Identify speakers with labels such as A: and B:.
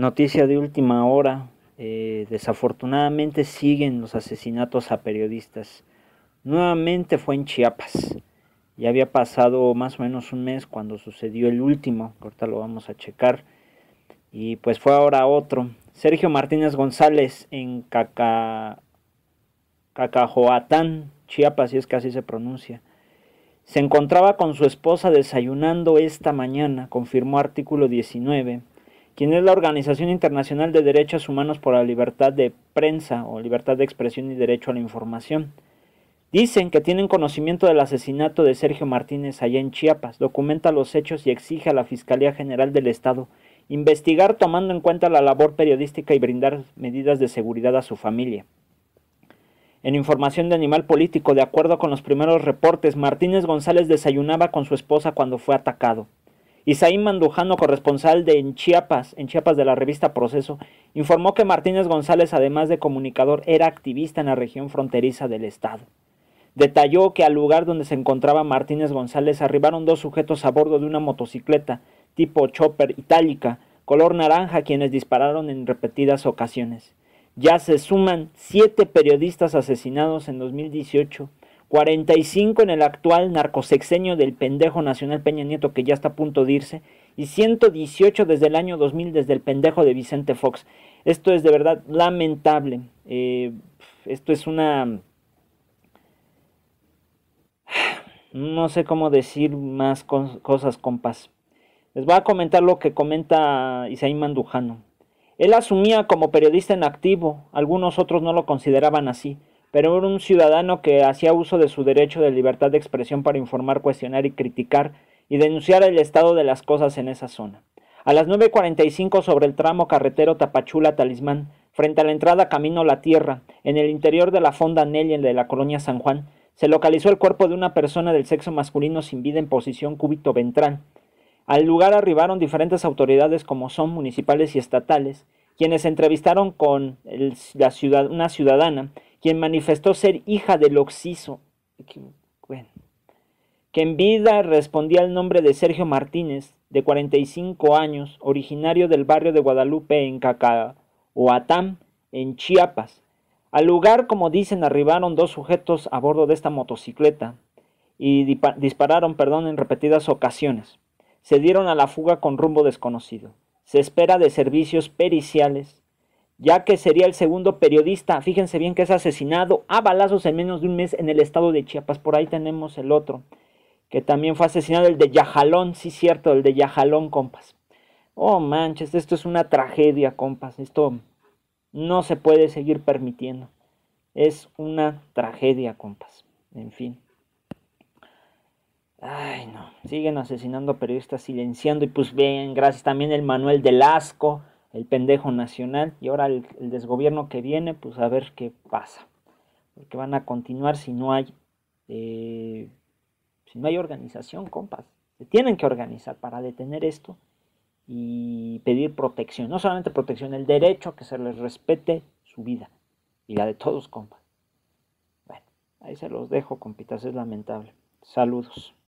A: Noticia de última hora. Eh, desafortunadamente siguen los asesinatos a periodistas. Nuevamente fue en Chiapas. Ya había pasado más o menos un mes cuando sucedió el último. Ahorita lo vamos a checar. Y pues fue ahora otro. Sergio Martínez González en Caca... Cacajoatán, Chiapas, si es que así se pronuncia. Se encontraba con su esposa desayunando esta mañana, confirmó artículo 19 quien es la Organización Internacional de Derechos Humanos por la Libertad de Prensa o Libertad de Expresión y Derecho a la Información. Dicen que tienen conocimiento del asesinato de Sergio Martínez allá en Chiapas, documenta los hechos y exige a la Fiscalía General del Estado investigar tomando en cuenta la labor periodística y brindar medidas de seguridad a su familia. En información de Animal Político, de acuerdo con los primeros reportes, Martínez González desayunaba con su esposa cuando fue atacado. Isaín Mandujano, corresponsal de en Chiapas, en Chiapas de la revista Proceso, informó que Martínez González, además de comunicador, era activista en la región fronteriza del estado. Detalló que al lugar donde se encontraba Martínez González arribaron dos sujetos a bordo de una motocicleta tipo chopper itálica, color naranja, quienes dispararon en repetidas ocasiones. Ya se suman siete periodistas asesinados en 2018 45 en el actual Narcosexeño del pendejo nacional Peña Nieto que ya está a punto de irse y 118 desde el año 2000 desde el pendejo de Vicente Fox. Esto es de verdad lamentable. Eh, esto es una... No sé cómo decir más cosas, compas. Les voy a comentar lo que comenta Isaí Mandujano. Él asumía como periodista en activo, algunos otros no lo consideraban así pero era un ciudadano que hacía uso de su derecho de libertad de expresión para informar, cuestionar y criticar y denunciar el estado de las cosas en esa zona. A las 9.45 sobre el tramo carretero Tapachula-Talismán, frente a la entrada Camino La Tierra, en el interior de la fonda Nelly de la colonia San Juan, se localizó el cuerpo de una persona del sexo masculino sin vida en posición cúbito ventral. Al lugar arribaron diferentes autoridades como son municipales y estatales, quienes entrevistaron con la ciudad, una ciudadana quien manifestó ser hija del Oxiso, que, en vida respondía al nombre de Sergio Martínez, de 45 años, originario del barrio de Guadalupe en Cacahuatán, en Chiapas. Al lugar, como dicen, arribaron dos sujetos a bordo de esta motocicleta y dispararon perdón, en repetidas ocasiones. Se dieron a la fuga con rumbo desconocido. Se espera de servicios periciales ya que sería el segundo periodista, fíjense bien que es asesinado a balazos en menos de un mes en el estado de Chiapas, por ahí tenemos el otro, que también fue asesinado, el de Yajalón, sí cierto, el de Yajalón, compas. Oh manches, esto es una tragedia, compas, esto no se puede seguir permitiendo, es una tragedia, compas, en fin. Ay, no, siguen asesinando periodistas, silenciando, y pues bien, gracias también el Manuel Delasco, el pendejo nacional y ahora el, desgobierno que viene, pues a ver qué pasa. Porque van a continuar si no hay, eh, si no hay organización, compas. Se tienen que organizar para detener esto y pedir protección. No solamente protección, el derecho a que se les respete su vida y la de todos, compas. Bueno, ahí se los dejo, compitas, es lamentable. Saludos.